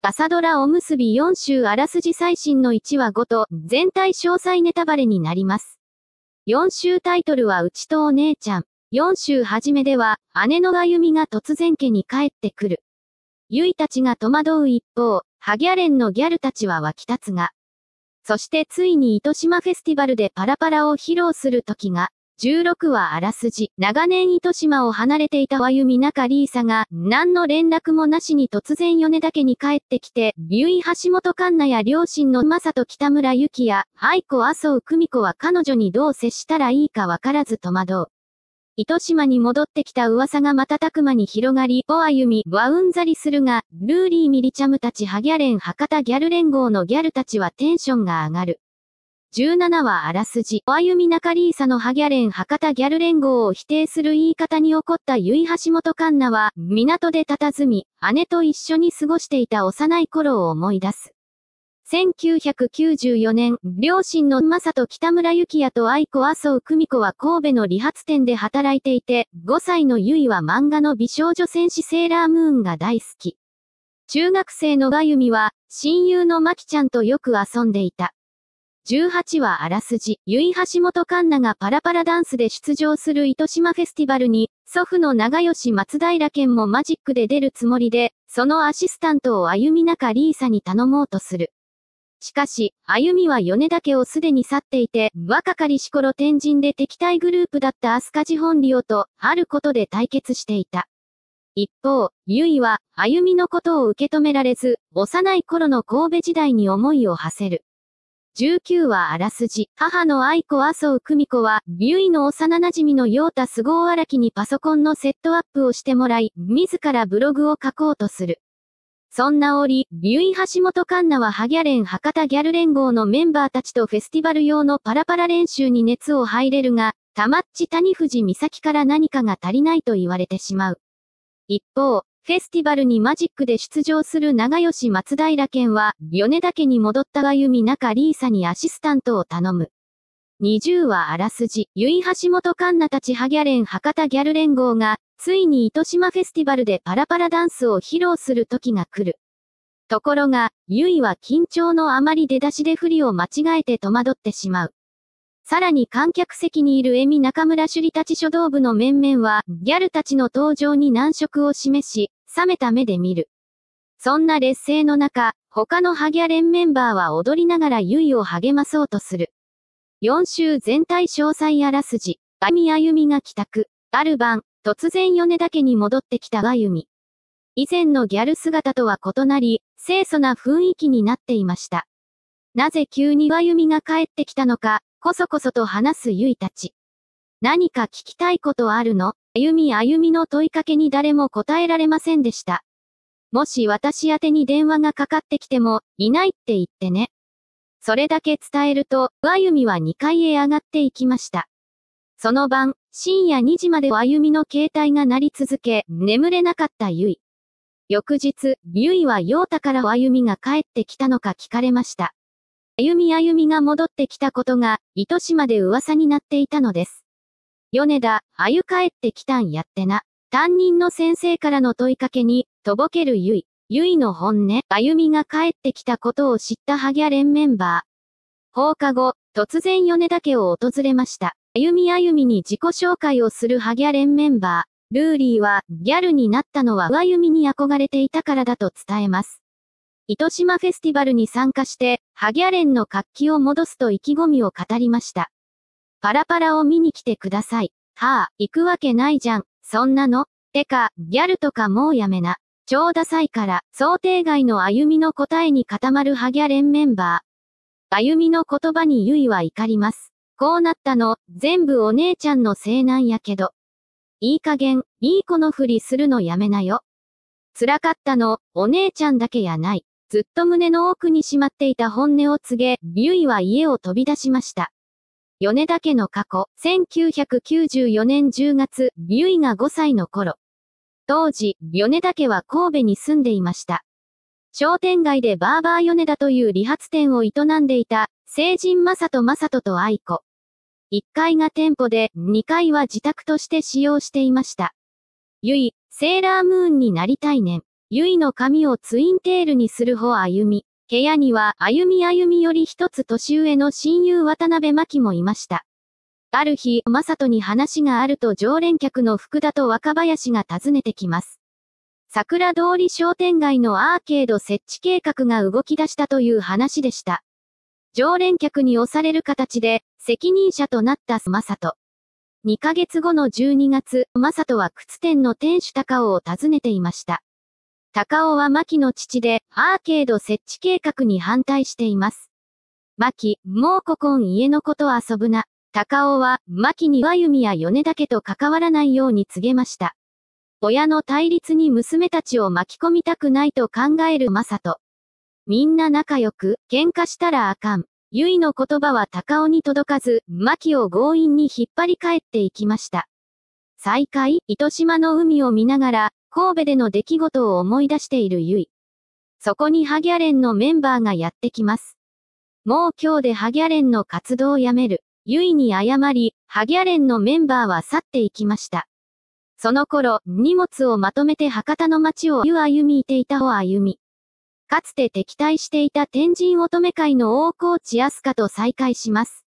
朝ドラおむすび4週あらすじ最新の1話ごと、全体詳細ネタバレになります。4週タイトルはうちとお姉ちゃん。4週初めでは、姉のあゆみが突然家に帰ってくる。ゆいたちが戸惑う一方、ハギャレンのギャルたちは湧き立つが。そしてついに糸島フェスティバルでパラパラを披露する時が。16はあらすじ、長年糸島を離れていた和弓中リーサが、何の連絡もなしに突然米けに帰ってきて、結い橋本環奈や両親の正と北村ゆきや、愛子麻生久美子は彼女にどう接したらいいかわからず戸惑う。糸島に戻ってきた噂が瞬く間に広がり、お歩み、はうんざりするが、ルーリーミリチャムたちハギャレン博多ギャル連合のギャルたちはテンションが上がる。17はあらすじ。おあゆみなかりいさのハギャレン博多ギャル連合を否定する言い方に怒った結橋本環奈は、港で佇み、姉と一緒に過ごしていた幼い頃を思い出す。1994年、両親のまさと北村幸也と愛子麻生久美子は神戸の理髪店で働いていて、5歳の結衣は漫画の美少女戦士セーラームーンが大好き。中学生のがゆみは、親友のまきちゃんとよく遊んでいた。18はあらすじ、ゆい橋本環奈がパラパラダンスで出場する糸島フェスティバルに、祖父の長吉松平健もマジックで出るつもりで、そのアシスタントを歩み中リーサに頼もうとする。しかし、歩みは米田家をすでに去っていて、若かりし頃天神で敵対グループだった飛鳥地本リオと、あることで対決していた。一方、ゆいは、歩みのことを受け止められず、幼い頃の神戸時代に思いを馳せる。19はあらすじ。母の愛子麻生久美子は、ゆいの幼馴染の陽太菅生荒木にパソコンのセットアップをしてもらい、自らブログを書こうとする。そんな折、ゆい橋本環奈はハギャレン博多ギャル連合のメンバーたちとフェスティバル用のパラパラ練習に熱を入れるが、たまっち谷藤美咲から何かが足りないと言われてしまう。一方、フェスティバルにマジックで出場する長吉松平健は、米田家に戻ったが由美中リーサにアシスタントを頼む。20はあらすじ、ゆい橋本環奈たちハギャレン博多ギャル連合が、ついに糸島フェスティバルでパラパラダンスを披露する時が来る。ところが、ゆいは緊張のあまり出だしで不利を間違えて戸惑ってしまう。さらに観客席にいるエミ中村朱里たち書道部の面々は、ギャルたちの登場に難色を示し、冷めた目で見る。そんな劣勢の中、他のハギャレンメンバーは踊りながらユイを励まそうとする。4週全体詳細あらすじ、あみあゆみが帰宅、ある晩、突然米田家に戻ってきたあゆみ。以前のギャル姿とは異なり、清楚な雰囲気になっていました。なぜ急にあゆみが帰ってきたのか、こそこそと話すゆいたち。何か聞きたいことあるのあゆみあゆみの問いかけに誰も答えられませんでした。もし私宛に電話がかかってきても、いないって言ってね。それだけ伝えると、あゆみは2階へ上がっていきました。その晩、深夜2時まであゆみの携帯が鳴り続け、眠れなかったゆい。翌日、ゆいは陽太からあゆみが帰ってきたのか聞かれました。あゆみあゆみが戻ってきたことが、糸島で噂になっていたのです。米田、あゆ帰ってきたんやってな。担任の先生からの問いかけに、とぼけるゆい。ゆいの本音、あゆみが帰ってきたことを知ったハギャレンメンバー。放課後、突然米田家を訪れました。あゆみあゆみに自己紹介をするハギャレンメンバー。ルーリーは、ギャルになったのはあゆみに憧れていたからだと伝えます。糸島フェスティバルに参加して、ハギャレンの活気を戻すと意気込みを語りました。パラパラを見に来てください。はあ、行くわけないじゃん。そんなのてか、ギャルとかもうやめな。超ダサいから、想定外の歩みの答えに固まるハギャレンメンバー。歩みの言葉にユイは怒ります。こうなったの、全部お姉ちゃんのせいなんやけど。いい加減、いい子のふりするのやめなよ。辛かったの、お姉ちゃんだけやない。ずっと胸の奥にしまっていた本音を告げ、ゆいは家を飛び出しました。米田家の過去、1994年10月、ゆいが5歳の頃。当時、米田家は神戸に住んでいました。商店街でバーバー米田という理髪店を営んでいた、成人正人正人と愛子。1階が店舗で、2階は自宅として使用していました。ゆい、セーラームーンになりたいねん。ゆいの髪をツインテールにする方歩み。部屋には、歩み歩みより一つ年上の親友渡辺真希もいました。ある日、正人に話があると常連客の福田と若林が訪ねてきます。桜通り商店街のアーケード設置計画が動き出したという話でした。常連客に押される形で、責任者となった正人。2ヶ月後の12月、正人は靴店の店主高尾を訪ねていました。高尾は牧の父で、アーケード設置計画に反対しています。牧、もうここん家のこと遊ぶな。高尾は、牧に和弓や米だけと関わらないように告げました。親の対立に娘たちを巻き込みたくないと考えるサ人。みんな仲良く、喧嘩したらあかん。ゆいの言葉は高尾に届かず、牧を強引に引っ張り返っていきました。再会、糸島の海を見ながら、神戸での出来事を思い出しているゆい。そこにハギャレンのメンバーがやってきます。もう今日でハギャレンの活動をやめる。ゆいに謝り、ハギャレンのメンバーは去っていきました。その頃、荷物をまとめて博多の街をゆ歩みいていたほ歩み。かつて敵対していた天神乙女会の大河内スカと再会します。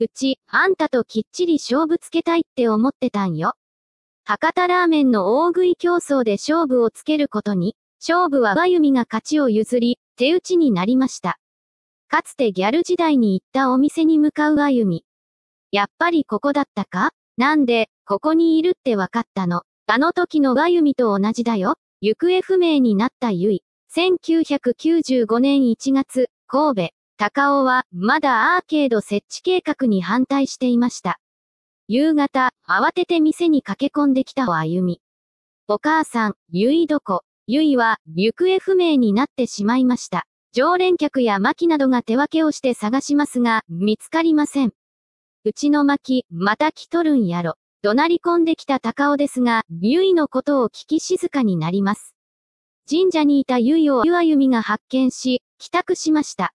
うち、あんたときっちり勝負つけたいって思ってたんよ。博多ラーメンの大食い競争で勝負をつけることに、勝負は和弓が勝ちを譲り、手打ちになりました。かつてギャル時代に行ったお店に向かう和弓。やっぱりここだったかなんで、ここにいるって分かったの。あの時の和弓と同じだよ。行方不明になったゆい。1995年1月、神戸、高尾は、まだアーケード設置計画に反対していました。夕方、慌てて店に駆け込んできたお歩み。お母さん、ゆいどこ、ゆいは、行方不明になってしまいました。常連客や巻などが手分けをして探しますが、見つかりません。うちの巻、また来とるんやろ。怒鳴り込んできた高尾ですが、ゆいのことを聞き静かになります。神社にいたゆいをゆあゆみが発見し、帰宅しました。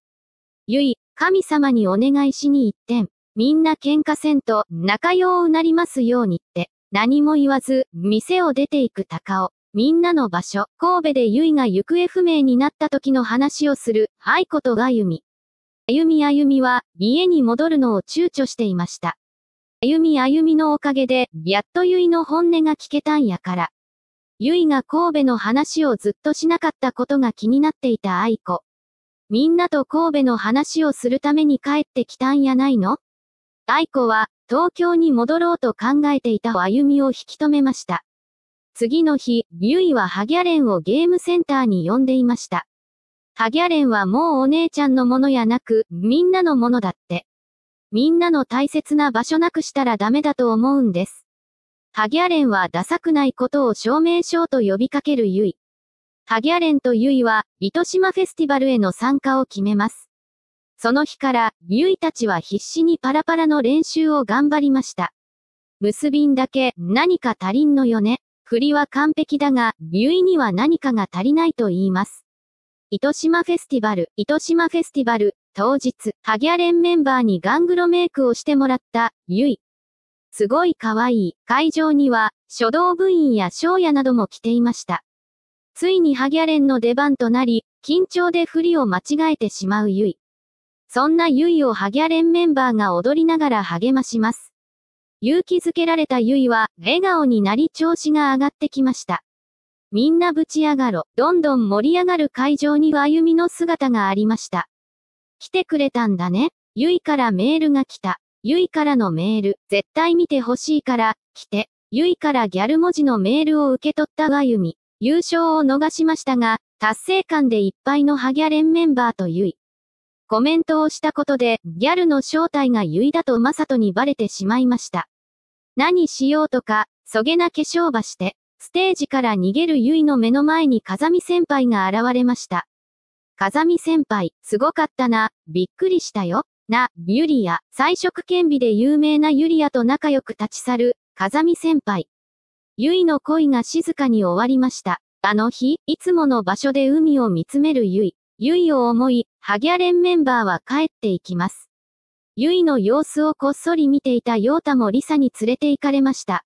ゆい、神様にお願いしに行って。みんな喧嘩せんと、仲ようなりますようにって、何も言わず、店を出ていく高尾。みんなの場所、神戸でゆいが行方不明になった時の話をする、愛子とがゆみ。あゆみあゆみは、家に戻るのを躊躇していました。あゆみあゆみのおかげで、やっとゆいの本音が聞けたんやから。ゆいが神戸の話をずっとしなかったことが気になっていた愛子。みんなと神戸の話をするために帰ってきたんやないの愛子は、東京に戻ろうと考えていた歩みを引き止めました。次の日、ゆいはハギャレンをゲームセンターに呼んでいました。ハギャレンはもうお姉ちゃんのものやなく、みんなのものだって。みんなの大切な場所なくしたらダメだと思うんです。ハギャレンはダサくないことを証明しようと呼びかけるゆい。ハギャレンとゆいは、糸島フェスティバルへの参加を決めます。その日から、ゆいたちは必死にパラパラの練習を頑張りました。結びんだけ、何か足りんのよね。振りは完璧だが、ゆいには何かが足りないと言います。糸島フェスティバル、糸島フェスティバル、当日、ハギャレンメンバーにガングロメイクをしてもらった、ゆい。すごい可愛い。会場には、書道部員や商屋なども来ていました。ついにハギャレンの出番となり、緊張で振りを間違えてしまうゆい。そんなゆいをハギャレンメンバーが踊りながら励まします。勇気づけられたゆいは、笑顔になり調子が上がってきました。みんなぶち上がろ、どんどん盛り上がる会場には歩みの姿がありました。来てくれたんだね。ゆいからメールが来た。ゆいからのメール、絶対見てほしいから、来て。ゆいからギャル文字のメールを受け取ったわゆみ。優勝を逃しましたが、達成感でいっぱいのハギャレンメンバーとゆい。コメントをしたことで、ギャルの正体が結だとマサトにバレてしまいました。何しようとか、そげな化粧場して、ステージから逃げるゆいの目の前に風見先輩が現れました。風見先輩、すごかったな、びっくりしたよ。な、ユリア、彩色兼備で有名なユリアと仲良く立ち去る、風見先輩。ゆいの恋が静かに終わりました。あの日、いつもの場所で海を見つめるゆい。ユイを思い、ハギャレンメンバーは帰っていきます。ユイの様子をこっそり見ていたヨータもリサに連れて行かれました。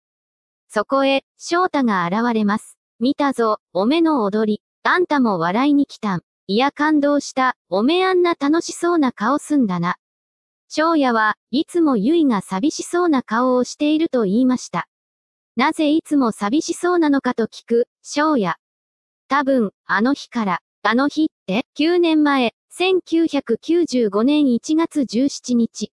そこへ、翔太が現れます。見たぞ、おめの踊り。あんたも笑いに来たん。いや感動した、おめあんな楽しそうな顔すんだな。翔也はいつもゆいが寂しそうな顔をしていると言いました。なぜいつも寂しそうなのかと聞く、翔也。多分、あの日から。あの日って、9年前、1995年1月17日。